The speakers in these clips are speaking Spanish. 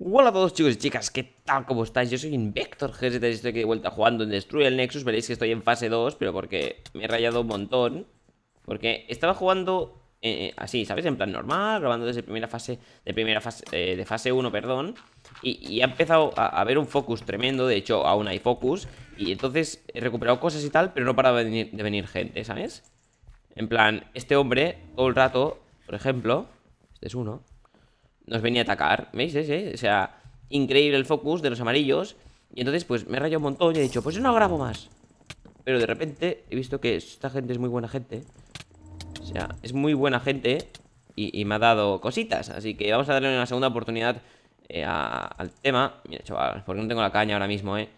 Hola a todos chicos y chicas, ¿qué tal? ¿Cómo estáis? Yo soy Invector GZ y estoy de vuelta jugando en Destruye el Nexus Veréis que estoy en fase 2, pero porque me he rayado un montón Porque estaba jugando eh, así, ¿sabes? En plan normal, grabando desde primera fase, de primera fase, eh, de fase 1, perdón Y, ha empezado a, haber un focus tremendo, de hecho aún hay focus Y entonces he recuperado cosas y tal, pero no para de de venir gente, ¿sabes? En plan, este hombre, todo el rato, por ejemplo, este es uno nos venía a atacar. ¿Veis? Ese? O sea, increíble el focus de los amarillos. Y entonces, pues me he rayado un montón y he dicho, pues yo no grabo más. Pero de repente he visto que esta gente es muy buena gente. O sea, es muy buena gente y, me ha dado cositas. Así que vamos a darle una segunda oportunidad eh, al tema. Mira, chaval, porque no tengo la caña ahora mismo, ¿eh?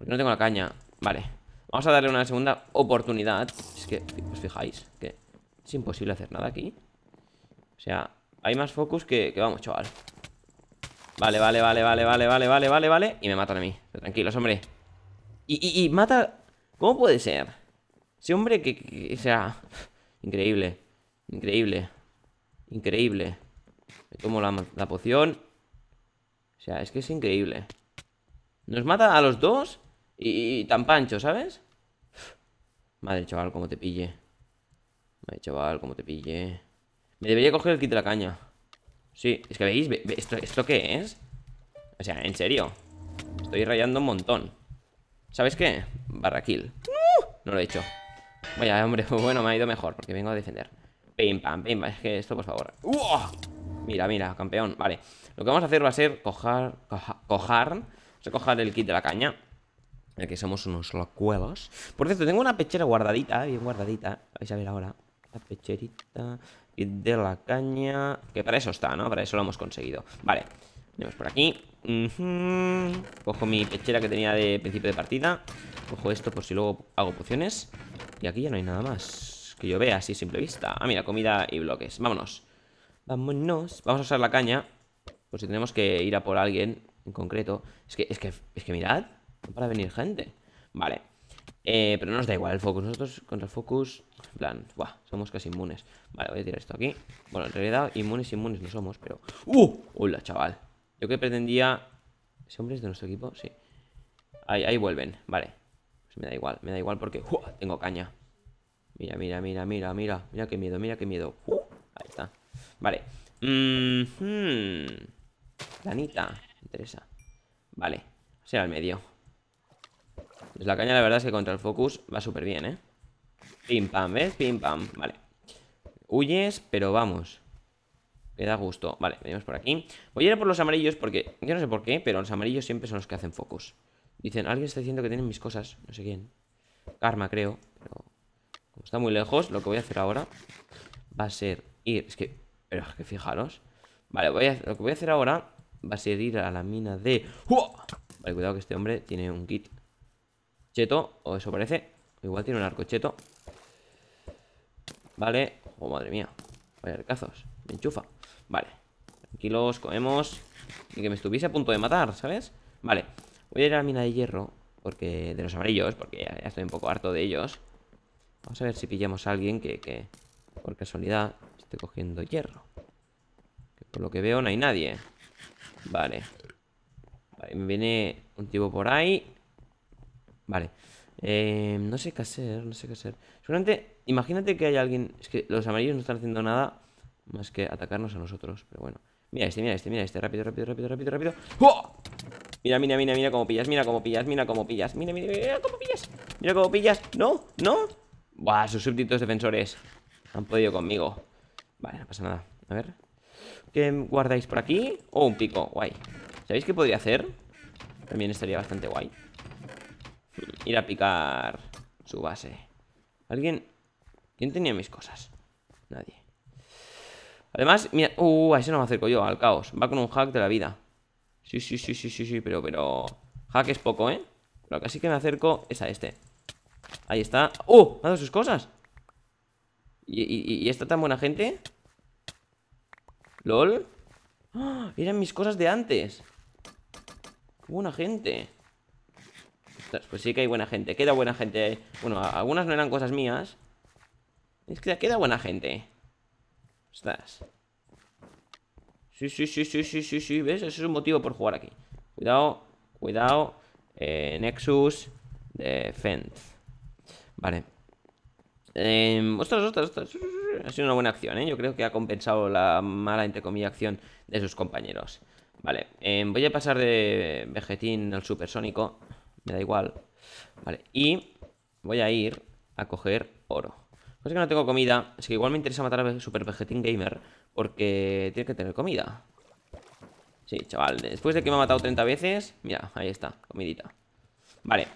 qué no tengo la caña. Vale. Vamos a darle una segunda oportunidad. Es que, os fijáis, que es imposible hacer nada aquí. O sea, hay más focus que, que vamos, chaval Vale, vale, vale, vale, vale, vale, vale, vale, vale Y me matan a mí, tranquilos, hombre Y, mata... ¿Cómo puede ser? Ese hombre que, O sea... Increíble Increíble Increíble Me tomo la, poción O sea, es que es increíble Nos mata a los dos y, tan pancho, ¿sabes? Madre chaval, cómo te pille Madre chaval, cómo te pille me debería coger el kit de la caña. Sí, es que veis, ¿Esto, qué es? O sea, en serio. Estoy rayando un montón. ¿Sabéis qué? Barraquil. No lo he hecho. Vaya, hombre, bueno, me ha ido mejor porque vengo a defender. Pim, pam, pim, Es que esto, por favor. ¡Uah! Mira, mira, campeón. Vale. Lo que vamos a hacer va a ser cojar. coger, cojar. Vamos a cojar el kit de la caña. El que somos unos locuelos. Por cierto, tengo una pechera guardadita, bien guardadita. Vais a ver ahora. La pecherita. Y de la caña... Que para eso está, ¿no? Para eso lo hemos conseguido. Vale. Venimos por aquí. Cojo mi pechera que tenía de principio de partida. Cojo esto por si luego hago pociones. Y aquí ya no hay nada más. Que yo vea así simple vista. Ah, mira, comida y bloques. Vámonos. Vámonos. Vamos a usar la caña. Por si tenemos que ir a por alguien en concreto. Es que, es que, es que mirad. para venir gente. Vale. Eh, pero no nos da igual el focus. Nosotros contra el focus, en plan, somos casi inmunes. Vale, voy a tirar esto aquí. Bueno, en realidad inmunes, inmunes no somos, pero... ¡Uh! Hola, chaval. Yo que pretendía... ¿Ese hombre es de nuestro equipo? Sí. Ahí, ahí vuelven, vale. Pues me da igual, me da igual porque... Tengo caña. Mira, mira, mira, mira, mira. Mira qué miedo, mira qué miedo. ¡Uh! Ahí está. Vale. Mmm. Interesa. Vale. Será el medio. Pues la caña la verdad es que contra el Focus va súper bien, ¿eh? Pim pam, ¿ves? Pim pam, vale Huyes, pero vamos Me da gusto, vale, venimos por aquí Voy a ir por los amarillos porque, yo no sé por qué Pero los amarillos siempre son los que hacen Focus Dicen, alguien está diciendo que tienen mis cosas No sé quién, Karma creo Pero como está muy lejos, lo que voy a hacer ahora Va a ser ir Es que, pero es que fijaros Vale, voy a, lo que voy a hacer ahora Va a ser ir a la mina de Vale, cuidado que este hombre tiene un kit cheto, o eso parece. Igual tiene un arco cheto. Vale. Oh, madre mía. Vaya arcazos. Me enchufa. Vale. Tranquilos, comemos. Y que me estuviese a punto de matar, ¿sabes? Vale. Voy a ir a la mina de hierro. Porque. De los amarillos. Porque ya, estoy un poco harto de ellos. Vamos a ver si pillamos a alguien que, que por casualidad esté cogiendo hierro. Que por lo que veo no hay nadie. Vale. Vale, me viene un tipo por ahí. Vale. Eh, no sé qué hacer, no sé qué hacer. Seguramente, imagínate que hay alguien... Es que los amarillos no están haciendo nada más que atacarnos a nosotros, pero bueno. Mira este, mira este, mira este. Rápido, rápido, rápido, rápido, rápido. ¡Oh! Mira, mira, mira, mira cómo pillas, mira cómo pillas, mira cómo pillas. Mira, mira, mira cómo pillas. Mira cómo pillas. No, no. Buah, sus súbditos defensores. Han podido conmigo. Vale, no pasa nada. A ver. ¿Qué guardáis por aquí? Oh, un pico, guay. ¿Sabéis qué podría hacer? También estaría bastante guay. Ir a picar su base. ¿Alguien? ¿Quién tenía mis cosas? Nadie. Además, mira... Uh, a ese no me acerco yo, al caos. Va con un hack de la vida. Sí, sí, sí, sí, sí, sí, pero, pero... Hack es poco, ¿eh? Lo que sí que me acerco es a este. Ahí está. ¡Uh! Me ha dado sus cosas. ¿Y, y, está tan buena gente? ¿Lol? ¡Oh! Eran mis cosas de antes. buena gente! Pues sí que hay buena gente, queda buena gente Bueno, algunas no eran cosas mías Es que queda buena gente Estás Sí, sí, sí, sí, sí, sí, sí ¿Ves? ese es un motivo por jugar aquí Cuidado, cuidado eh, Nexus Defense Vale em, Ostras, ostras, ostras Ha sido una buena acción, ¿eh? Yo creo que ha compensado la mala, entre comillas, acción De sus compañeros Vale, em, voy a pasar de Vegetín al Supersónico me da igual. Vale, y voy a ir a coger oro. Pues es que no tengo comida, así que igual me interesa matar a Super Vegetin Gamer, porque tiene que tener comida. Sí, chaval, después de que me ha matado 30 veces, mira, ahí está, comidita. Vale,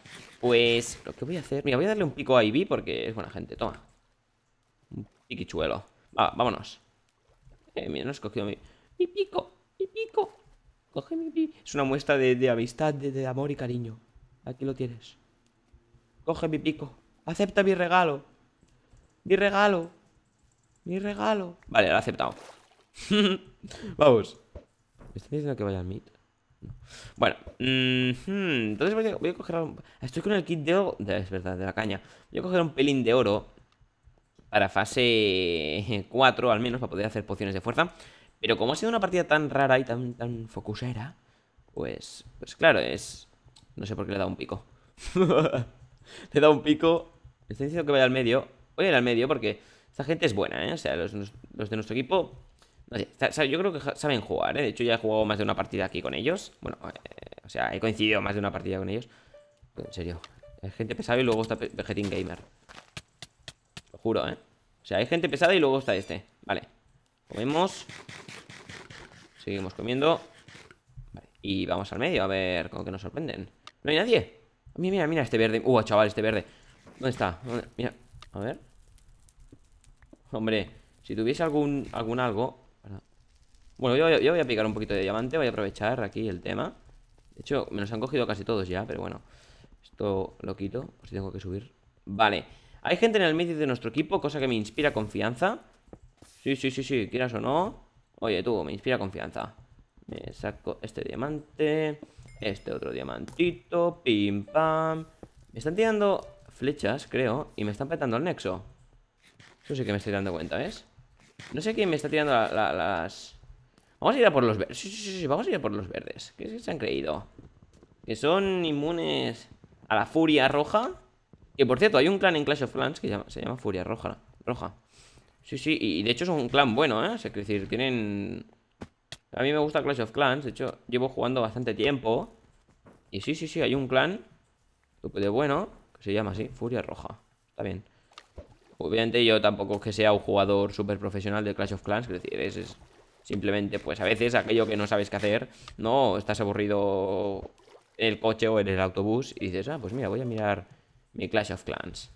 pues lo que voy a hacer, mira, voy a darle un pico a Ivy porque es buena gente, toma. Un piquichuelo. vámonos. Eh, mira, no he escogido mi... pico, mi pico. Coge mi Es una muestra de, amistad, de amor y cariño. Aquí lo tienes. Coge mi pico. Acepta mi regalo. Mi regalo. Mi regalo. Vale, lo he aceptado. Vamos. ¿Me están diciendo que vaya al Meet? Bueno, mm-hmm. entonces voy a, coger. Un... Estoy con el kit de oro. Es verdad, de la caña. Voy a coger un pelín de oro para fase 4 al menos, para poder hacer pociones de fuerza. Pero como ha sido una partida tan rara y tan, tan focusera, pues, pues claro, es, no sé por qué le he dado un pico. le he dado un pico. Me está diciendo que vaya al medio. Voy a ir al medio porque esta gente es buena, ¿eh? O sea, los, de nuestro equipo. No sé, yo creo que saben jugar, ¿eh? De hecho, ya he jugado más de una partida aquí con ellos. Bueno, eh, o sea, he coincidido más de una partida con ellos. En serio. Hay gente pesada y luego está Vegetin Gamer. Lo juro, ¿eh? O sea, hay gente pesada y luego está este. Vale. Comemos. Seguimos comiendo. Vale. Y vamos al medio a ver como que nos sorprenden. ¿No hay nadie? Mira, mira, mira este verde. Uh, chaval, este verde. ¿Dónde está? Mira. A ver. Hombre, si tuviese algún, algún algo... Bueno, yo, yo voy a picar un poquito de diamante. Voy a aprovechar aquí el tema. De hecho, me los han cogido casi todos ya, pero bueno. Esto lo quito, por si tengo que subir. Vale. Hay gente en el medio de nuestro equipo, cosa que me inspira confianza. Sí, sí, sí, sí, quieras o no. Oye, tú, me inspira confianza. Me saco este diamante. Este otro diamantito. Pim, pam. Me están tirando flechas, creo. Y me están petando el nexo. Eso sí que me estoy dando cuenta, ¿ves? No sé quién me está tirando las... Vamos a ir a por los verdes. Sí, sí, sí, vamos a ir a por los verdes. ¿Qué es que se han creído? Que son inmunes a la furia roja. Que por cierto, hay un clan en Clash of Clans que se llama, Furia Roja. Roja. Sí, sí, y de hecho es un clan bueno, ¿eh? O es decir, tienen a mí me gusta Clash of Clans, de hecho, llevo jugando bastante tiempo. Y sí, sí, sí, hay un clan de bueno que se llama así, Furia Roja. Está bien. Obviamente yo tampoco que sea un jugador súper profesional de Clash of Clans, es decir, es, es, simplemente pues a veces aquello que no sabes qué hacer, no, estás aburrido en el coche o en el autobús y dices, ah, pues mira, voy a mirar mi Clash of Clans.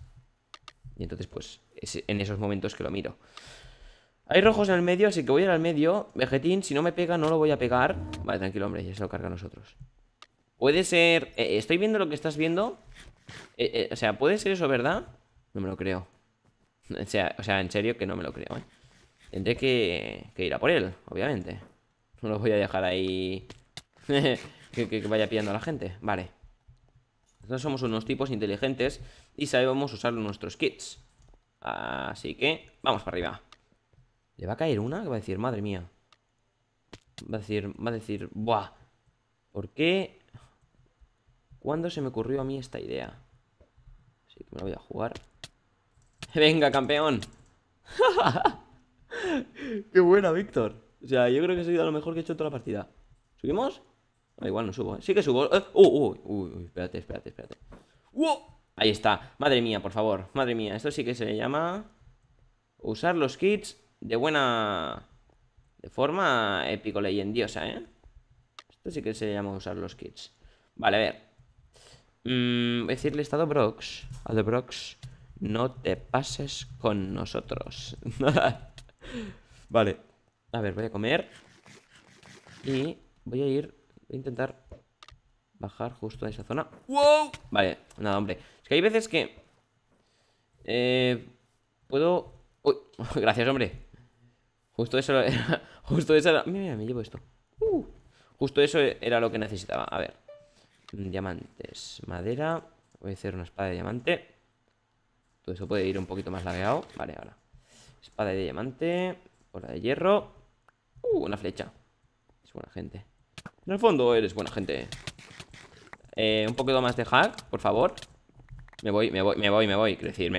Y entonces pues es en esos momentos que lo miro. Hay rojos en el medio, así que voy a ir al medio. Vegetín, si no me pega, no lo voy a pegar. Vale, tranquilo, hombre, ya se lo carga a nosotros. Puede ser... Eh, eh, ¿Estoy viendo lo que estás viendo? Eh, o sea, ¿puede ser eso, verdad? No me lo creo. O sea, en serio que no me lo creo, ¿eh? Tendré que, que ir a por él, obviamente. No lo voy a dejar ahí... que, que, vaya pillando a la gente. Vale. Nosotros somos unos tipos inteligentes y sabemos usar nuestros kits. Así que, vamos para arriba. Le va a caer una va a decir, madre mía. Va a decir, va a decir, ¡buah! ¿Por qué? ¿Cuándo se me ocurrió a mí esta idea? Así que me la voy a jugar. ¡Venga, campeón! ¡Qué buena, Víctor! O sea, yo creo que he sido lo mejor que he hecho en toda la partida. ¿Subimos? Ah, igual no subo. ¿eh? Sí que subo. Eh, uh, ¡Uh! uy, uy Espérate, espérate, espérate. Ahí está. Madre mía, por favor. Madre mía. Esto sí que se llama... Usar los kits de buena... De forma épico leyendiosa, ¿eh? Esto sí que se llama usar los kits. Vale, a ver. Mm, a decirle estado Brox. A de Brox, no te pases con nosotros. vale. A ver, voy a comer. Y voy a ir... Voy a intentar bajar justo a esa zona. ¡Wow! Vale, nada, hombre. Es que hay veces que... Eh, puedo... Uy, gracias, hombre. Justo eso era... Justo eso era... Mira, me llevo esto. Uh. justo eso era lo que necesitaba. A ver. Diamantes. Madera. Voy a hacer una espada de diamante. Todo eso puede ir un poquito más lagueado. Vale, ahora. Espada de diamante. Bola de hierro. Uh, una flecha. Es buena gente. En el fondo eres buena gente. Eh, un poquito más de hack, por favor. Me voy, me voy, me voy, me voy. decir,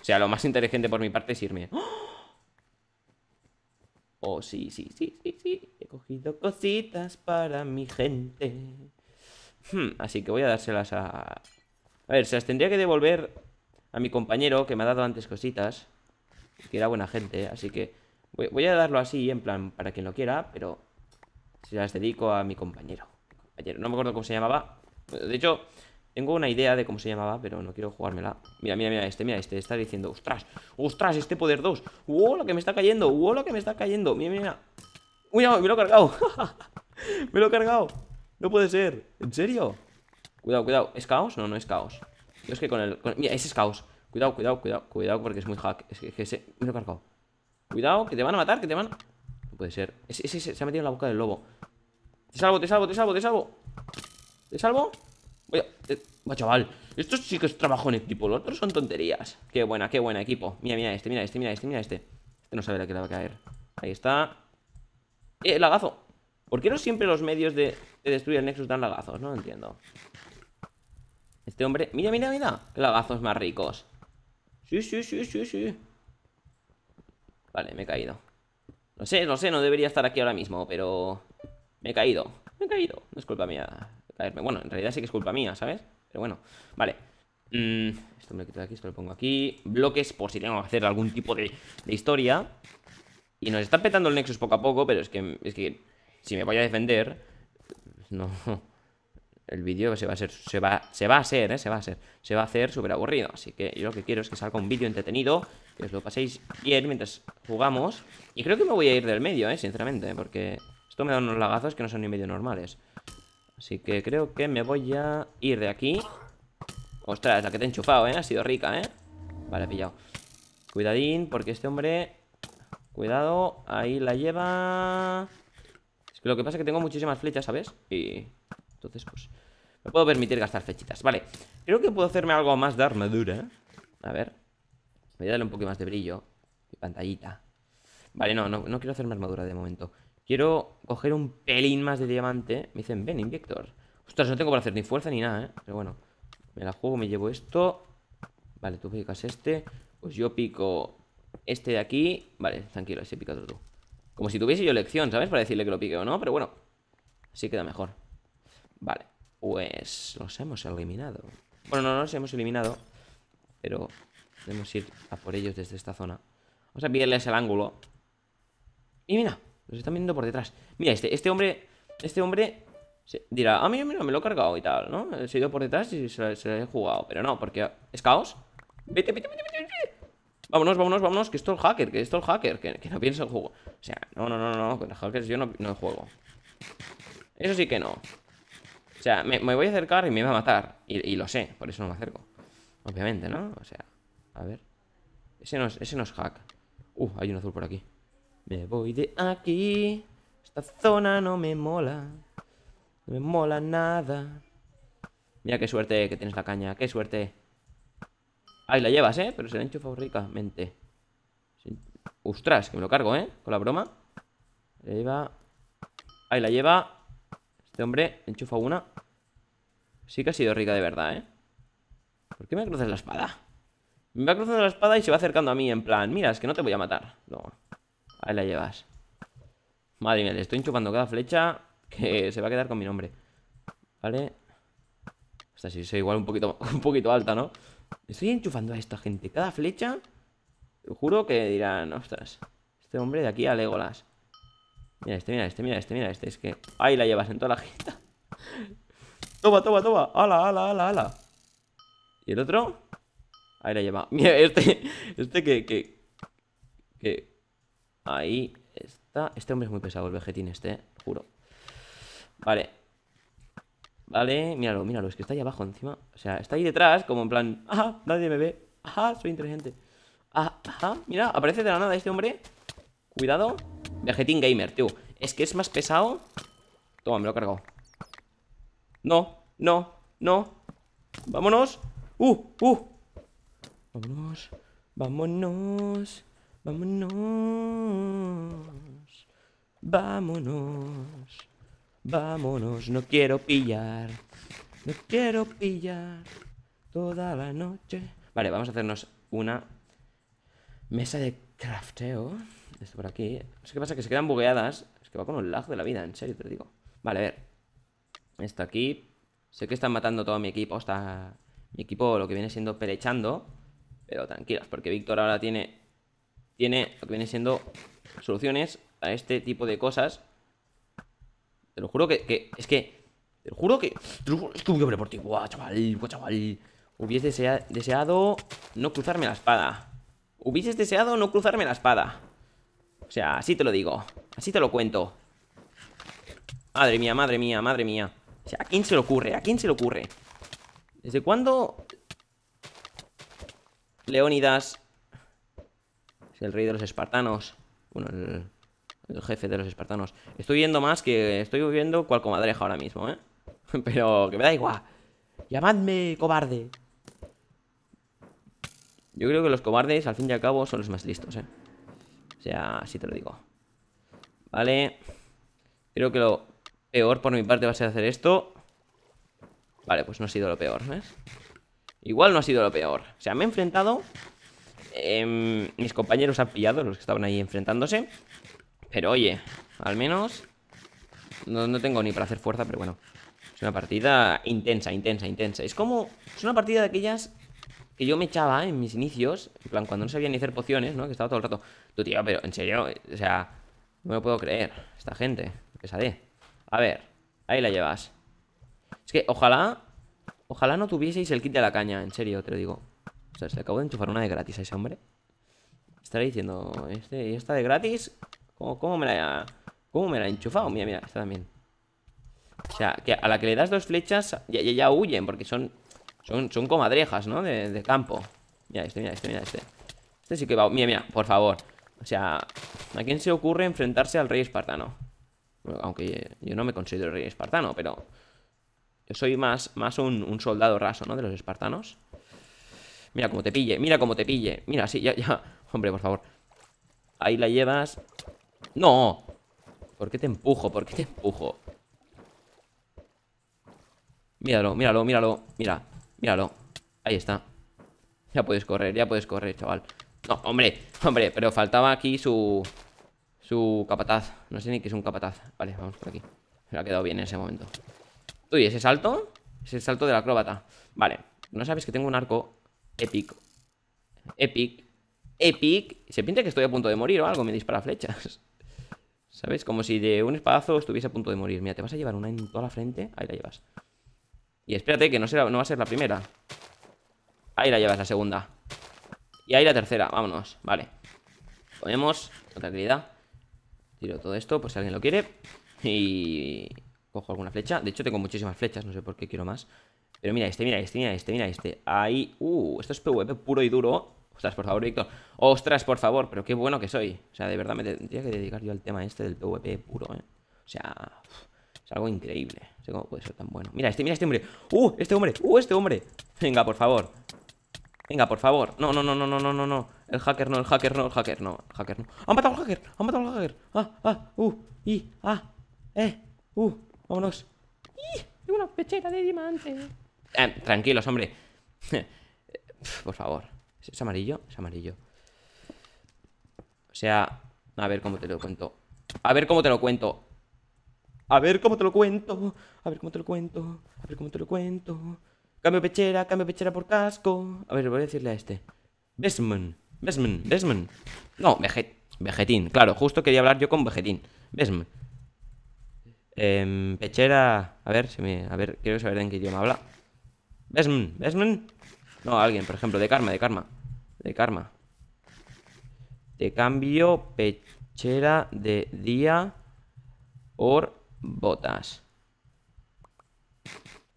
o sea, lo más inteligente por mi parte es irme. ¡Oh! Oh, sí, sí, sí, sí, sí. He cogido cositas para mi gente. Hmm, así que voy a dárselas a... A ver, se las tendría que devolver a mi compañero, que me ha dado antes cositas. Que era buena gente, así que... Voy, a darlo así, en plan, para quien lo quiera, pero... Se las dedico a mi compañero. ayer No me acuerdo cómo se llamaba. De hecho, tengo una idea de cómo se llamaba, pero no quiero jugármela. Mira, mira, mira, este, mira, este está diciendo, ostras, ostras, este poder 2. ¡Uh, lo que me está cayendo! ¡Uh, lo que me está cayendo! Mira, mira, mira. ¡Uy, me lo he cargado! ¡Me lo he cargado! No puede ser, ¿en serio? Cuidado, cuidado, ¿es caos? No, no es caos. es que con el... Mira, ese es caos. Cuidado, cuidado, cuidado, cuidado porque es muy hack. Es que, ese... Me lo he cargado. Cuidado, que te van a matar, que te van... No puede ser. ese, se ha metido en la boca del lobo. Te salvo, te salvo, te salvo, te salvo. ¿Te salvo? Voy chaval, esto sí que es trabajo en equipo, los otros son tonterías. Qué buena, qué buena equipo. Mira, mira este, mira este, mira este, mira este. Este no sabe la que le va a caer. Ahí está. Eh, lagazo. ¿Por qué no siempre los medios de, destruir el Nexus dan lagazos? No lo entiendo. Este hombre... Mira, mira, mira. Lagazos más ricos. Sí, sí, sí, sí, sí. Vale, me he caído. No sé, no sé, no debería estar aquí ahora mismo, pero... Me he caído. Me he caído. No es culpa mía. Bueno, en realidad sí que es culpa mía, ¿sabes? Pero bueno, vale. Mm, esto me lo quito de aquí, esto lo pongo aquí. Bloques por si tengo que hacer algún tipo de, historia. Y nos está petando el Nexus poco a poco, pero es que, es que si me voy a defender... No... El vídeo se va a ser, se va, se va a ser, ¿eh? se va a ser, se va a hacer súper aburrido. Así que yo lo que quiero es que salga un vídeo entretenido, que os lo paséis bien mientras jugamos. Y creo que me voy a ir del medio, ¿eh? sinceramente, porque esto me da unos lagazos que no son ni medio normales. Así que creo que me voy a ir de aquí. Ostras, la que te he enchufado, ¿eh? Ha sido rica, ¿eh? Vale, pillado. Cuidadín, porque este hombre... Cuidado, ahí la lleva... Es que lo que pasa es que tengo muchísimas flechas, ¿sabes? Y... Entonces, pues... Me puedo permitir gastar flechitas. Vale. Creo que puedo hacerme algo más de armadura. A ver. Voy a darle un poquito más de brillo. Y pantallita. Vale, no, no quiero hacerme armadura de momento. Quiero coger un pelín más de diamante. Me dicen, ven, Invictor. Ostras, no tengo para hacer ni fuerza ni nada, ¿eh? Pero bueno, me la juego, me llevo esto. Vale, tú picas este. Pues yo pico este de aquí. Vale, tranquilo, ese pica otro tú. Como si tuviese yo elección, ¿sabes? Para decirle que lo pique o no, pero bueno. Así queda mejor. Vale, pues los hemos eliminado. Bueno, no los hemos eliminado, pero podemos ir a por ellos desde esta zona. Vamos a pillarles el ángulo. Y mira, los están viendo por detrás. Mira, este, este hombre. Este hombre dirá, ah, mira, mira, me lo he cargado y tal, ¿no? Se ha ido por detrás y se, lo, he jugado. Pero no, porque es caos. Vete, vete, vete, vete, Vámonos, vámonos, vámonos, que esto es el hacker, que esto es el hacker, que, no piensa el juego. O sea, no, no, no, no, con los hackers yo no, juego. Eso sí que no. O sea, me, voy a acercar y me va a matar. Y, lo sé, por eso no me acerco. Obviamente, ¿no? O sea, a ver. Ese no ese no es hack. Uh, hay un azul por aquí. Me voy de aquí. Esta zona no me mola. No me mola nada. Mira qué suerte que tienes la caña. Qué suerte. Ahí la llevas, ¿eh? Pero se la enchufa ricamente. Ostras, que me lo cargo, ¿eh? Con la broma. La lleva... Ahí la lleva. Este hombre enchufa una. Sí que ha sido rica de verdad, ¿eh? ¿Por qué me cruzas la espada? Me va cruzando la espada y se va acercando a mí en plan... Mira, es que no te voy a matar. No. Ahí la llevas. Madre mía, le estoy enchufando cada flecha que se va a quedar con mi nombre. Vale. Esta sí, soy igual un poquito, un poquito alta, ¿no? Estoy enchufando a esta gente. Cada flecha, juro que dirán, ostras, este hombre de aquí a Legolas. Mira este, mira este, mira este, mira este. Es que ahí la llevas en toda la gente toma, toma, toma. Ala, ala, ala, ala. ¿Y el otro? Ahí la lleva. Mira, este, este que, que Ahí está. Este hombre es muy pesado, el Vegetín este, juro. Vale. Vale, míralo, míralo. Es que está ahí abajo encima. O sea, está ahí detrás, como en plan... ¡Ah! Nadie me ve. ¡Ajá! Soy inteligente. ¡Ajá! Mira, aparece de la nada este hombre. Cuidado. Vegetín Gamer, tío. Es que es más pesado. Toma, me lo he cargado. No, no, no. Vámonos. ¡Uh! ¡Uh! Vámonos. Vámonos. Vámonos. Vámonos. Vámonos. No quiero pillar. No quiero pillar toda la noche. Vale, vamos a hacernos una mesa de crafteo. Esto por aquí. No sé qué pasa, que se quedan bugueadas. Es que va con un lag de la vida, en serio, te lo digo. Vale, a ver. Esto aquí. Sé que están matando todo mi equipo. Está mi equipo lo que viene siendo pelechando. Pero tranquilos, porque Víctor ahora tiene tiene lo que viene siendo soluciones a este tipo de cosas. Te lo juro que, es que. Te lo juro que. Estoy lo por ti. Guau, chaval, guau, chaval. Hubiese deseado no cruzarme la espada. Hubieses deseado no cruzarme la espada. O sea, así te lo digo. Así te lo cuento. Madre mía, madre mía, madre mía. O sea, ¿a quién se le ocurre? ¿A quién se le ocurre? ¿Desde cuándo Leónidas el rey de los espartanos. Bueno, el, el jefe de los espartanos. Estoy viendo más que... Estoy viendo cual comadreja ahora mismo, ¿eh? Pero que me da igual. Llamadme cobarde. Yo creo que los cobardes, al fin y al cabo, son los más listos, ¿eh? O sea, así te lo digo. Vale. Creo que lo peor por mi parte va a ser hacer esto. Vale, pues no ha sido lo peor, ¿ves? Igual no ha sido lo peor. O sea, me he enfrentado Em, mis compañeros han pillado, los que estaban ahí enfrentándose. Pero oye, al menos... No, tengo ni para hacer fuerza, pero bueno. Es una partida intensa, intensa, intensa. Es como... Es una partida de aquellas que yo me echaba en mis inicios, en plan, cuando no sabía ni hacer pociones, ¿no? Que estaba todo el rato, tú tío, pero en serio, o sea, no me lo puedo creer, esta gente, que sabe. A ver, ahí la llevas. Es que ojalá, ojalá no tuvieseis el kit de la caña, en serio, te lo digo. O sea, se acabó de enchufar una de gratis a ese hombre. Estará diciendo, este, esta de gratis, ¿cómo, cómo me la cómo me la enchufado? Mira, mira, esta también. O sea, que a la que le das dos flechas ya, ya, huyen, porque son, son, son comadrejas, ¿no? De, campo. Mira este, mira este, mira este. Este sí que va... Mira, mira, por favor. O sea, ¿a quién se ocurre enfrentarse al rey espartano? aunque yo no me considero rey espartano, pero... Yo soy más, más un soldado raso, ¿no? De los espartanos. Mira cómo te pille, mira cómo te pille. Mira, sí, ya, ya. Hombre, por favor. Ahí la llevas. ¡No! ¿Por qué te empujo? ¿Por qué te empujo? Míralo, míralo, míralo. Mira, míralo. Ahí está. Ya puedes correr, ya puedes correr, chaval. No, hombre, hombre, pero faltaba aquí su... Su capataz. No sé ni qué es un capataz. Vale, vamos por aquí. Me ha quedado bien en ese momento. Uy, ese salto. Es el salto la acróbata. Vale. No sabes que tengo un arco Epic. Epic. Epic. Se pinta que estoy a punto de morir o algo, me dispara flechas. ¿Sabes? Como si de un espadazo estuviese a punto de morir. Mira, te vas a llevar una en toda la frente. Ahí la llevas. Y espérate, que no, será, no va a ser la primera. Ahí la llevas, la segunda. Y ahí la tercera, vámonos. Vale. ponemos, con tranquilidad. Tiro todo esto, por si alguien lo quiere. Y... Cojo alguna flecha. De hecho, tengo muchísimas flechas, no sé por qué quiero más. Pero mira este, mira este, mira este, mira este. Ahí, uh, esto es PvP puro y duro. Ostras, por favor, Víctor. Ostras, por favor, pero qué bueno que soy. O sea, de verdad me tendría que dedicar yo al tema este del PvP puro, ¿eh? O sea, es algo increíble. No sé cómo puede ser tan bueno. Mira este, mira este hombre. ¡Uh! Este hombre, ¡uh! Este hombre. Venga, por favor. Venga, por favor. No, no, no, no, no, no, no, no. El hacker no, el hacker no, el hacker no, hacker no. ¡Han matado al hacker! ¡Han matado al hacker! ¡Ah, ah, uh! ¡Y! ¡Ah! ¡Eh! ¡Uh! ¡Vámonos! ¡Y! Una pechera de diamante. Ah, tranquilos, hombre. Por favor. ¿Es amarillo? Es amarillo. O sea, a ver cómo te lo cuento. A ver cómo te lo cuento. A ver cómo te lo cuento. A ver cómo te lo cuento. A ver cómo te lo cuento. Cambio pechera, cambio pechera por casco. A ver, voy a decirle a este. Besman, Besman, Besman. No, Vegetín. Claro, justo quería hablar yo con Vegetín. Besman. Em, pechera. A ver, me... a ver, quiero saber en qué idioma habla. Esmen, Esmen. No, alguien, por ejemplo, de karma, de karma. De karma. Te cambio pechera de día por botas.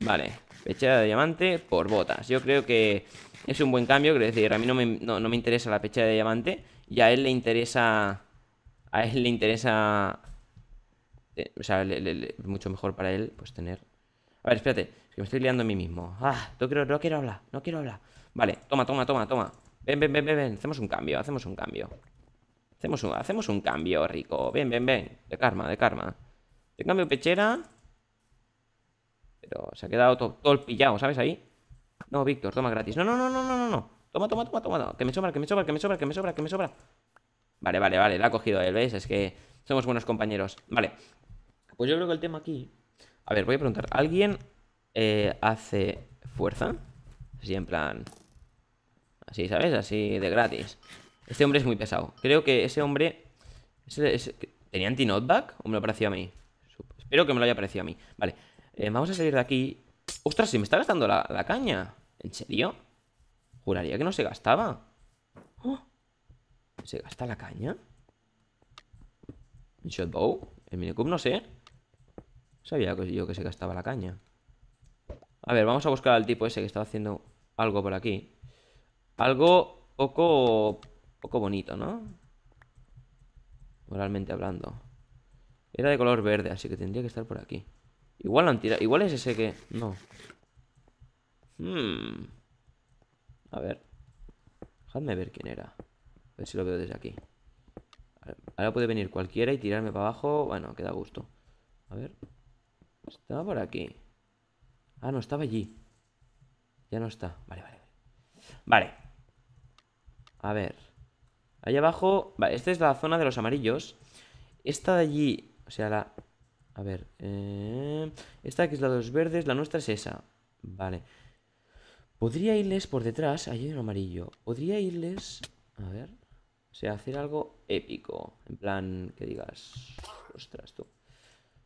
Vale, pechera de diamante por botas. Yo creo que es un buen cambio, quiero decir, a mí no me, interesa la pechera de diamante y a él le interesa... A él le interesa... Eh, o sea, mucho mejor para él, pues tener... A ver, espérate me estoy liando a mí mismo. Ah, no quiero, no quiero hablar, no quiero hablar. Vale, toma, toma, toma, toma. Ven, ven, ven, ven, Hacemos un cambio, hacemos un cambio. Hacemos un, hacemos un cambio, rico. Ven, ven, ven. De karma, de karma. Te cambio pechera. Pero se ha quedado todo, el pillado, ¿sabes? Ahí. No, Víctor, toma gratis. No, no, no, no, no, no. Toma, toma, toma, toma. Que me sobra, que me sobra, que me sobra, que me sobra, que me sobra. Vale, vale, vale. La ha cogido él, ¿ves? Es que somos buenos compañeros. Vale. Pues yo creo que el tema aquí. A ver, voy a preguntar. ¿Alguien eh, hace fuerza. Así en plan... Así, ¿sabes? Así de gratis. Este hombre es muy pesado. Creo que ese hombre... ¿Tenía anti-notback? o me lo pareció a mí? Espero que me lo haya parecido a mí. Vale. Eh, vamos a salir de aquí. ¡Ostras! Se me está gastando la, caña. ¿En serio? Juraría que no se gastaba. Oh. ¿Se gasta la caña? ¿En Shotbow? ¿El minicub? No sé. Sabía yo que se gastaba la caña. A ver, vamos a buscar al tipo ese que estaba haciendo algo por aquí. Algo poco, poco bonito, ¿no? Moralmente hablando. Era de color verde, así que tendría que estar por aquí. Igual lo han Igual es ese que... No. Hmm. A ver. Déjame ver quién era. A ver si lo veo desde aquí. Ahora puede venir cualquiera y tirarme para abajo. Bueno, queda gusto. A ver. Estaba por aquí. Ah, no, estaba allí. Ya no está. Vale, vale. Vale. A ver. Allá abajo... Vale, esta es la zona de los amarillos. Esta de allí... O sea, la... A ver. Eh, esta que es la de los verdes. La nuestra es esa. Vale. Podría irles por detrás. Ahí hay un amarillo. Podría irles... A ver. O sea, hacer algo épico. En plan, que digas... Ostras, tú.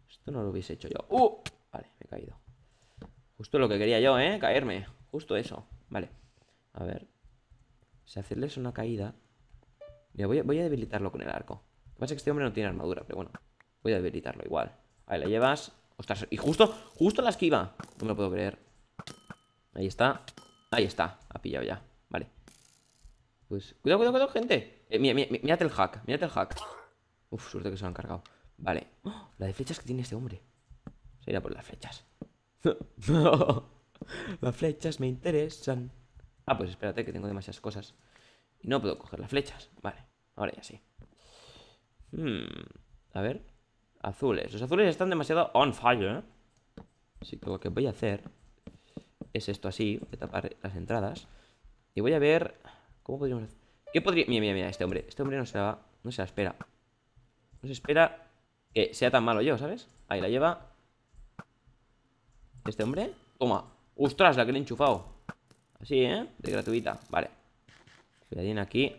Esto no lo hubiese hecho yo. ¡Uh! Vale, me he caído. Justo lo que quería yo, ¿eh? Caerme. Justo eso. Vale. A ver. Si hacerles una caída... Mira, voy a, debilitarlo con el arco. Lo que pasa es que este hombre no tiene armadura, pero bueno. Voy a debilitarlo igual. Ahí la llevas. Ostras, y justo, justo la esquiva. No me lo puedo creer. Ahí está. Ahí está. Ha pillado ya. Vale. Pues. Cuidado, cuidado, cuidado, gente. Eh, mira, mírate el hack. Mírate el hack. Uf, suerte que se lo han cargado. Vale. ¡Oh! La de flechas que tiene este hombre. Se irá por las flechas. no. Las flechas me interesan. Ah, pues espérate que tengo demasiadas cosas. Y no puedo coger las flechas. Vale, ahora ya sí. Hmm, a ver. Azules. Los azules están demasiado on fire. ¿eh? Así que lo que voy a hacer es esto así. Voy a tapar las entradas. Y voy a ver... ¿Cómo podríamos hacer? ¿Qué podría...? Mira, mira, mira, este hombre. Este hombre no se va no se espera. No se espera que sea tan malo yo, ¿sabes? Ahí la lleva. Este hombre, toma Ostras, la que le he enchufado Así, ¿eh? De gratuita, vale Cuidadín aquí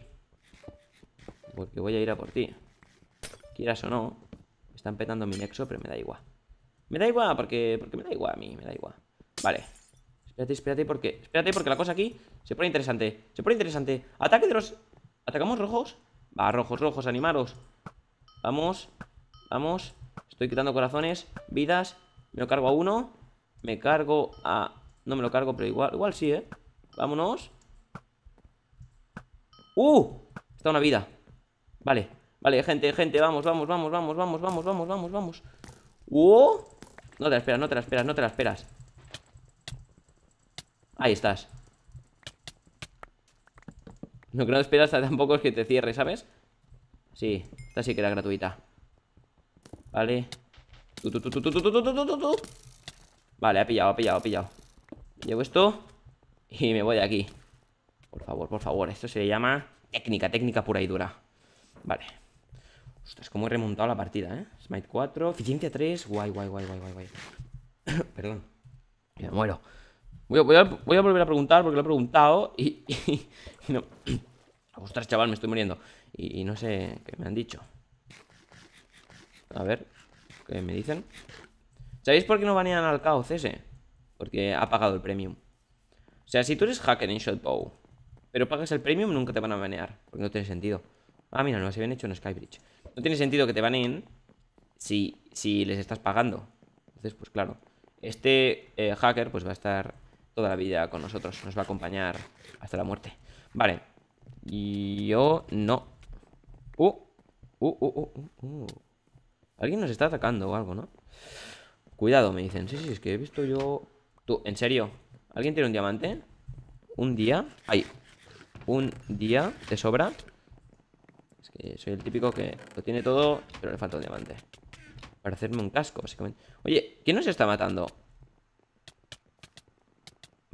Porque voy a ir a por ti Quieras o no Están petando mi nexo, pero me da igual Me da igual, porque, porque me da igual a mí Me da igual, vale Espérate, espérate, porque Espérate, porque la cosa aquí se pone interesante Se pone interesante Ataque de los... ¿Atacamos rojos? Va, rojos, rojos, animaros Vamos Vamos Estoy quitando corazones, vidas Me lo cargo a uno me cargo a... No me lo cargo, pero igual, igual sí, ¿eh? Vámonos. ¡Uh! Está una vida. Vale, vale, gente, gente, vamos, vamos, vamos, vamos, vamos, vamos, vamos, vamos, vamos. ¡Uh! No te la esperas, no te la esperas, no te la esperas. Ahí estás. No creo que no esperas tampoco es que te cierre, ¿sabes? Sí, está sí que era gratuita. Vale. Vale, ha pillado, ha pillado, ha pillado Llevo esto Y me voy de aquí Por favor, por favor, esto se le llama técnica, técnica pura y dura Vale Ostras, como he remontado la partida, ¿eh? Smite 4, eficiencia 3 Guay, guay, guay, guay, guay, guay Perdón Me muero voy a, volver a preguntar porque lo he preguntado y... Ostras, chaval, me estoy muriendo y no sé qué me han dicho A ver, ¿qué me dicen? ¿Sabéis por qué no banean al caos ese? Porque ha pagado el premium. O sea, si tú eres hacker en Shotbow, pero pagas el premium, nunca te van a banear. Porque no tiene sentido. Ah, mira, no, se habían hecho en Skybridge. No tiene sentido que te baneen si, si les estás pagando. Entonces, pues claro. Este eh, hacker pues va a estar toda la vida con nosotros. Nos va a acompañar hasta la muerte. Vale. Y Yo no. Uh, uh, uh, uh, uh. uh. Alguien nos está atacando o algo, ¿no? Cuidado, me dicen. Sí, sí, es que he visto yo... Tú, ¿en serio? ¿Alguien tiene un diamante? Un día... Ahí. Un día ¿Te sobra. Es que soy el típico que lo tiene todo, pero le falta un diamante. Para hacerme un casco, básicamente. Oye, ¿quién nos está matando?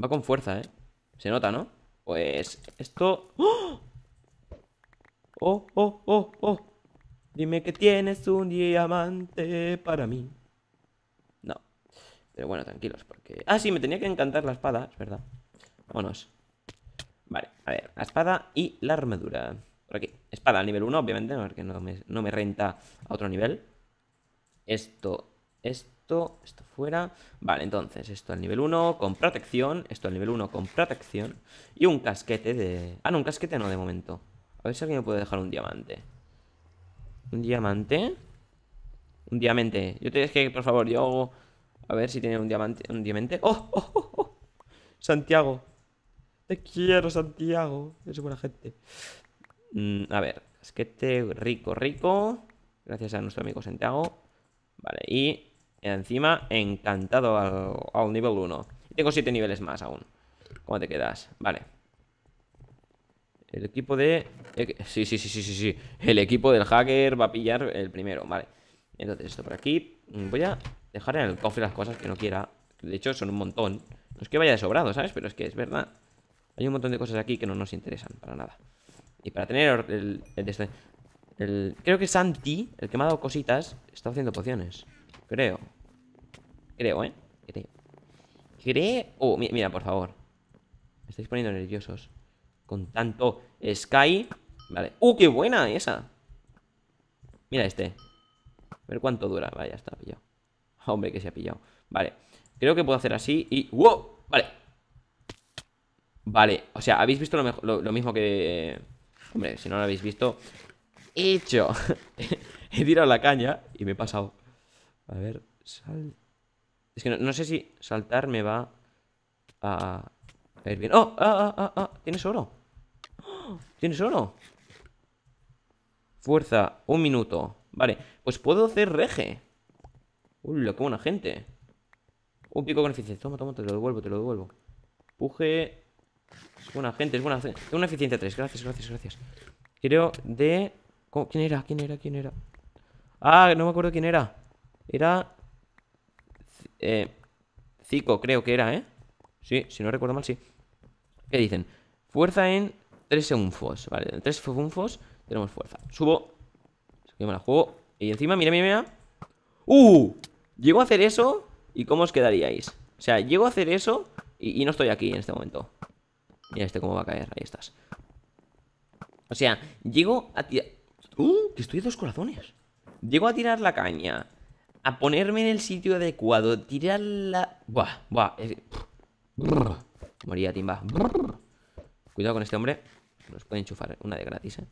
Va con fuerza, ¿eh? Se nota, ¿no? Pues esto... ¡Oh! ¡Oh, oh, oh, oh! Dime que tienes un diamante para mí. Pero bueno, tranquilos, porque... Ah, sí, me tenía que encantar la espada, es verdad. Vámonos. Vale, a ver, la espada y la armadura. Por aquí, espada al nivel 1, obviamente, porque no me, no me renta a otro nivel. Esto, esto, esto fuera. Vale, entonces, esto al nivel 1 con protección, esto al nivel 1 con protección. Y un casquete de... Ah, no, un casquete no de momento. A ver si alguien me puede dejar un diamante. ¿Un diamante? Un diamante. Yo te que por favor, yo a ver si tiene un diamante. Un diamante. ¡Oh! ¡Oh! oh, oh! Santiago. Te quiero, Santiago. es buena gente. Mm, a ver. Es que te rico, rico. Gracias a nuestro amigo Santiago. Vale, y encima encantado al, al nivel 1. Tengo 7 niveles más aún. ¿Cómo te quedas? Vale. El equipo de... Eh, sí, sí, sí, sí, sí, sí. El equipo del hacker va a pillar el primero, vale. Entonces esto por aquí. Voy a Dejar en el cofre las cosas que no quiera. De hecho, son un montón. No es que vaya de sobrado, ¿sabes? Pero es que es verdad. Hay un montón de cosas aquí que no nos interesan para nada. Y para tener el, creo que Santi, el que me ha dado cositas, está haciendo pociones. Creo. Creo, ¿eh? Creo. Creo... Oh, mira, por favor. Me estáis poniendo nerviosos. Con tanto Sky. Vale. ¡Uh, qué buena esa! Mira este. A ver cuánto dura. Vaya, está pillado. Hombre, que se ha pillado. Vale. Creo que puedo hacer así y... ¡Wow! Vale. Vale. O sea, habéis visto lo, mismo que... Eh, hombre, si no lo habéis visto... hecho. He tirado la caña y me he pasado. A ver, sal... Es que no, sé si saltar me va a... A ir bien. ¡Oh! ¡Ah, ah, ah, ah! tienes oro! ¿Tienes oro? Fuerza, un minuto. Vale, pues puedo hacer rege. Uy, qué buena gente. Un pico con eficiencia. Toma, toma, te lo devuelvo, te lo devuelvo. Puje. Es buena gente, es buena Tengo una eficiencia 3. Gracias, gracias, gracias. Creo de. ¿Quién era? ¿Quién era? ¿Quién era? Ah, no me acuerdo quién era. Era. Eh. Zico, creo que era, ¿eh? Sí, si no recuerdo mal, sí. ¿Qué dicen? Fuerza en 3 unfos. Vale, en 3 unfos tenemos fuerza. Subo. Yo me la juego. Y encima, mira, mira, mira. ¡Uh! Llego a hacer eso y cómo os quedaríais. O sea, llego a hacer eso y, no estoy aquí en este momento. Mira este cómo va a caer, ahí estás. O sea, llego a tirar... ¡Uh! Que estoy de dos corazones. Llego a tirar la caña. A ponerme en el sitio adecuado. Tirar la... Buah, buah. Es... Moría, timba. Cuidado con este hombre. Nos puede enchufar una de gratis, eh.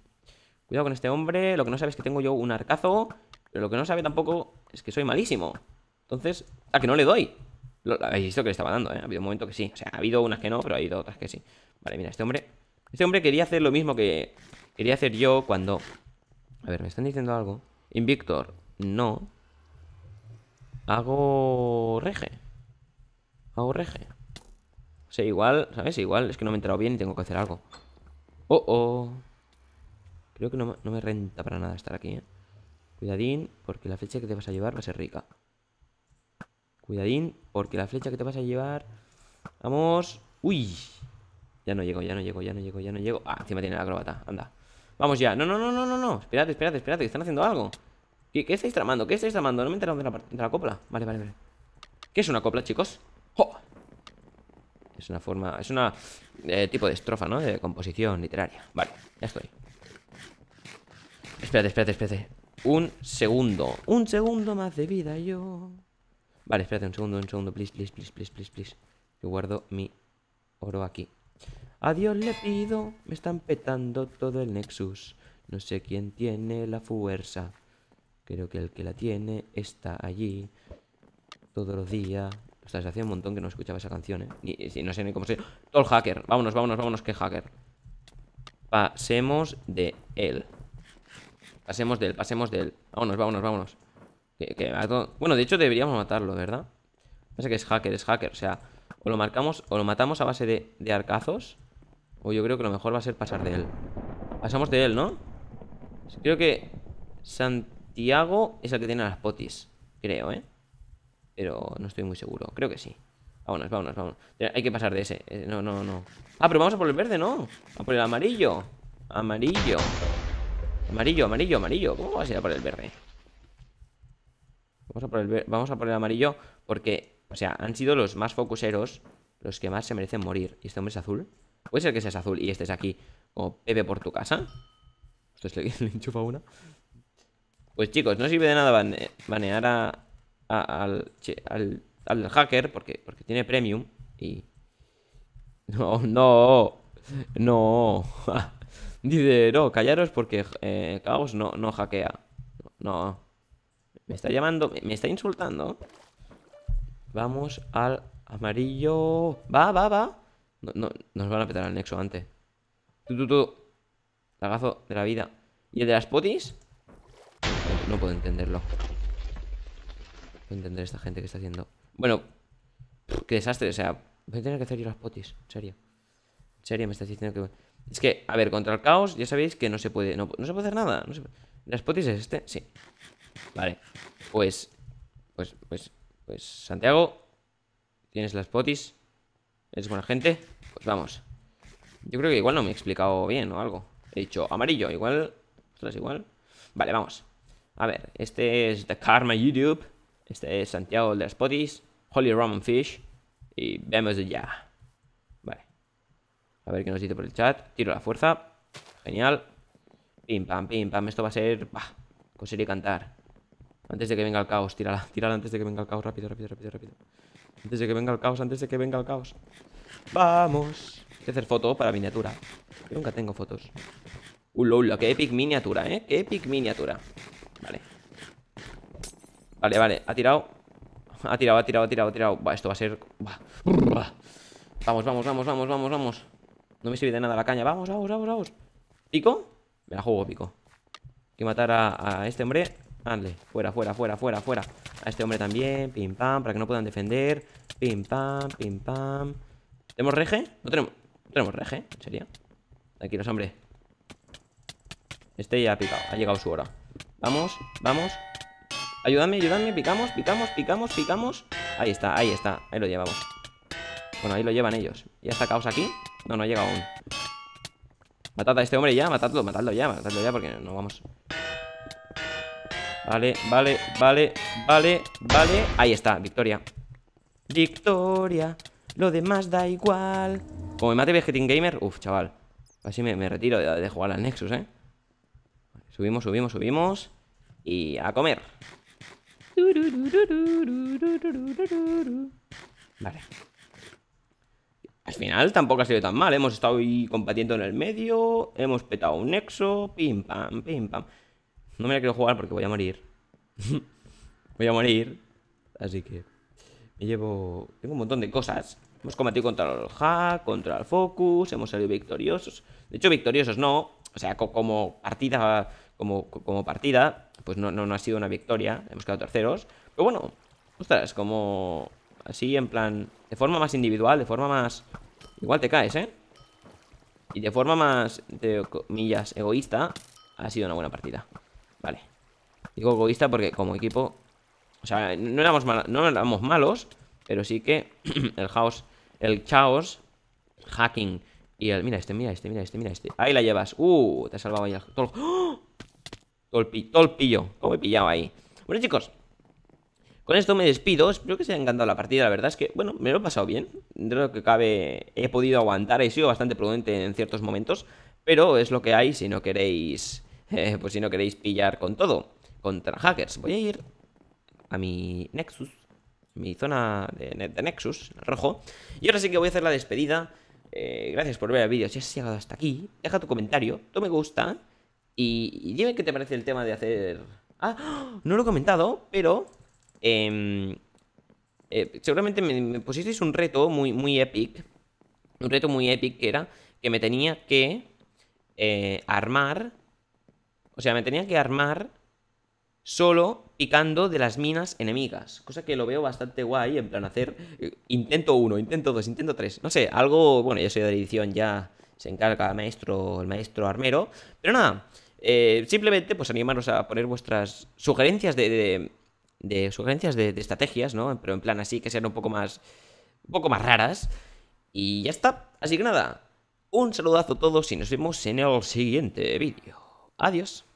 Cuidado con este hombre. Lo que no sabe es que tengo yo un arcazo. Pero lo que no sabe tampoco es que soy malísimo. Entonces, a que no le doy. Lo, visto que le estaba dando, ¿eh? Ha habido un momento que sí. O sea, ha habido unas que no, pero ha habido otras que sí. Vale, mira, este hombre. Este hombre quería hacer lo mismo que quería hacer yo cuando. A ver, me están diciendo algo. Invictor, no. Hago rege. Hago rege. O sea, igual, ¿sabes? Igual es que no me he entrado bien y tengo que hacer algo. Oh, oh. Creo que no, no me renta para nada estar aquí, ¿eh? Cuidadín, porque la fecha que te vas a llevar va a ser rica. Cuidadín, porque la flecha que te vas a llevar... Vamos. Uy. Ya no llego, ya no llego, ya no llego, ya no llego. Ah, encima tiene la acróbata, Anda. Vamos ya. No, no, no, no, no, no. Espérate, espérate, esperad, que están haciendo algo. ¿Qué, estáis tramando? ¿Qué estáis tramando? No me he enterado de la, copla. Vale, vale, vale. ¿Qué es una copla, chicos? ¡Jo! Es una forma... Es una... Eh, tipo de estrofa, ¿no? De composición literaria. Vale, ya estoy. Espérate, espérate, espérate. Un segundo. Un segundo más de vida yo. Vale, espérate un segundo, un segundo, please, please, please, please, please, please. Yo guardo mi oro aquí. Adiós le pido, me están petando todo el Nexus. No sé quién tiene la fuerza. Creo que el que la tiene está allí. Todos los días. O sea, se hacía un montón que no escuchaba esa canción, ¿eh? Y, no sé ni cómo se... Todo el hacker. Vámonos, vámonos, vámonos, qué hacker. Pasemos de él. Pasemos de él, pasemos de él. Vámonos, vámonos, vámonos. Bueno, de hecho deberíamos matarlo, ¿verdad? Pasa que es hacker, es hacker. O sea, o lo marcamos o lo matamos a base de, de arcazos. O yo creo que lo mejor va a ser pasar de él. Pasamos de él, ¿no? Creo que Santiago es el que tiene las potis. Creo, ¿eh? Pero no estoy muy seguro. Creo que sí. Vámonos, vámonos, vámonos. Hay que pasar de ese. Eh, no, no, no. Ah, pero vamos a por el verde, ¿no? A por el amarillo. Amarillo. Amarillo, amarillo, amarillo. ¿Cómo vas a ir a por el verde? Vamos a poner el, amarillo porque, o sea, han sido los más focuseros los que más se merecen morir. ¿Y este hombre es azul? Puede ser que seas azul y este es aquí ¿O Pepe por tu casa. Esto le, enchufa una. Pues chicos, no sirve de nada banear a, al, hacker porque, porque tiene premium y... No, no, no. Dice, no, callaros porque eh, Caos no, no hackea. No. Me está llamando, me, está insultando. Vamos al amarillo. Va, va, va. No, nos van a petar al nexo antes. Tú, tú, tú. Lagazo de la vida. ¿Y el de las potis? No, puedo entenderlo. No puedo entender esta gente que está haciendo. Bueno, qué desastre. O sea, voy a tener que hacer yo las potis. En serio. En serio, me está diciendo que. Es que, a ver, contra el caos, ya sabéis que no se puede. No, se puede hacer nada. ¿Las potis es este? Sí. Vale, pues, pues, pues, pues, Santiago, tienes las potis, eres buena gente, pues vamos. Yo creo que igual no me he explicado bien o algo. He dicho amarillo, igual, es igual. Vale, vamos. A ver, este es The Karma YouTube, este es Santiago de las potis, Holy Roman Fish, y vemos ya. Vale. A ver qué nos dice por el chat. Tiro la fuerza. Genial. Pim, pam, pim, pam. Esto va a ser... Bah, y cantar. Antes de que venga el caos, tírala, tírala antes de que venga el caos, rápido, rápido, rápido, rápido. Antes de que venga el caos, antes de que venga el caos. Vamos. Voy que hacer foto para miniatura. Yo nunca tengo fotos. Ula, uh, ula, qué epic miniatura, ¿eh? Qué epic miniatura. Vale. Vale, vale, ha tirado. Ha tirado, ha tirado, ha tirado, ha tirado. Va, esto va a ser. Va. Vamos, vamos, vamos, vamos, vamos, vamos. No me sirve de nada la caña. Vamos, vamos, vamos, vamos. ¿Pico? Me la juego, pico. Hay que matar a, a este hombre. Dale, fuera, fuera, fuera, fuera, fuera. A este hombre también, pim pam, para que no puedan defender. Pim pam, pim pam. ¿Tenemos rege No tenemos. tenemos reje, sería aquí los hombres Este ya ha picado, ha llegado su hora. Vamos, vamos. Ayúdame, ayúdame, picamos, picamos, picamos, picamos. Ahí está, ahí está, ahí lo llevamos. Bueno, ahí lo llevan ellos. ¿Ya hasta caos aquí? No, no ha llegado aún. Matad a este hombre ya, matadlo, matadlo ya, matadlo ya, porque no vamos. Vale, vale, vale, vale, vale. Ahí está, victoria. Victoria. Lo demás da igual. Como me mate Vegetin Gamer. Uf, chaval. Así me, retiro de, jugar al Nexus, ¿eh? subimos, subimos, subimos. Y a comer. Vale. Al final tampoco ha sido tan mal. Hemos estado ahí combatiendo en el medio. Hemos petado un nexo. Pim, pam, pim, pam. No me la quiero jugar porque voy a morir. voy a morir. Así que... Me llevo... Tengo un montón de cosas. Hemos combatido contra el hack, contra el focus, hemos salido victoriosos. De hecho, victoriosos no. O sea, como partida... Como, como partida, pues no, no, ha sido una victoria. Hemos quedado terceros. Pero bueno, ostras, como... Así, en plan... De forma más individual, de forma más... Igual te caes, ¿eh? Y de forma más, de comillas, egoísta, ha sido una buena partida. Vale. Digo egoísta porque como equipo... O sea, no éramos, malos, pero sí que el chaos el chaos, hacking y el... Mira este, mira este, mira este, mira este. Ahí la llevas. Uh, te ha salvado ahí el... Todo ¡Oh! he pillado ahí. Bueno, chicos, con esto me despido, espero que se haya encantado la partida, la verdad es que, bueno, me lo he pasado bien, de lo que cabe he podido aguantar, he sido bastante prudente en ciertos momentos, pero es lo que hay si no queréis pues si no queréis pillar con todo. Contra hackers. Voy a ir a mi Nexus. Mi zona de, Nexus, en rojo. Y ahora sí que voy a hacer la despedida. Eh, gracias por ver el vídeo. Si has llegado hasta aquí, deja tu comentario. Tu me gusta. Y, dime qué te parece el tema de hacer... Ah, no lo he comentado, pero... Em, eh, seguramente me, pusisteis un reto muy, muy epic. Un reto muy épico que era que me tenía que eh, armar o sea, me tenía que armar solo picando de las minas enemigas. Cosa que lo veo bastante guay, en plan hacer eh, intento uno, intento dos, intento tres. No sé, algo, bueno, yo soy de edición, ya se encarga el maestro, el maestro armero. Pero nada, eh, simplemente pues animaros a poner vuestras sugerencias de, de, sugerencias de, estrategias, ¿no? Pero en plan así, que sean un poco más, un poco más raras. Y ya está. Así que nada, un saludazo a todos y nos vemos en el siguiente vídeo. Adiós.